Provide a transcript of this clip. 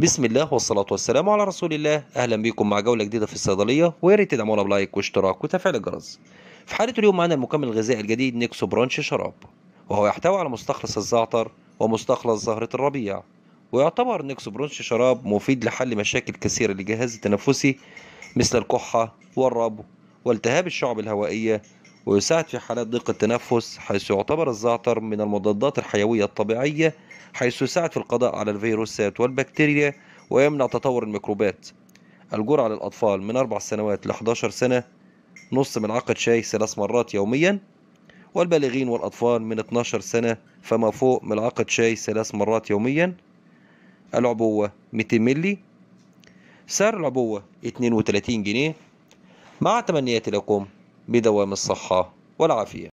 بسم الله والصلاة والسلام على رسول الله أهلا بيكم مع جولة جديدة في الصيدلية ويا ريت تدعمونا بلايك واشتراك وتفعيل الجرس في حلقة اليوم معانا المكمل الغذائي الجديد نيكسو برانش شراب وهو يحتوي على مستخلص الزعتر ومستخلص زهرة الربيع ويعتبر نيكسو برانش شراب مفيد لحل مشاكل كثيرة للجهاز التنفسي مثل الكحة والربو والتهاب الشعب الهوائية ويساعد في حالات ضيق التنفس حيث يعتبر الزعتر من المضادات الحيوية الطبيعية حيث يساعد في القضاء على الفيروسات والبكتيريا ويمنع تطور الميكروبات الجرعة للأطفال من أربع سنوات ل 11 سنة نص ملعقة شاي ثلاث مرات يوميا والبالغين والأطفال من 12 سنة فما فوق ملعقة شاي ثلاث مرات يوميا العبوة 200 ملي سعر العبوة 32 جنيه مع تمنياتي لكم بدوام الصحة والعافية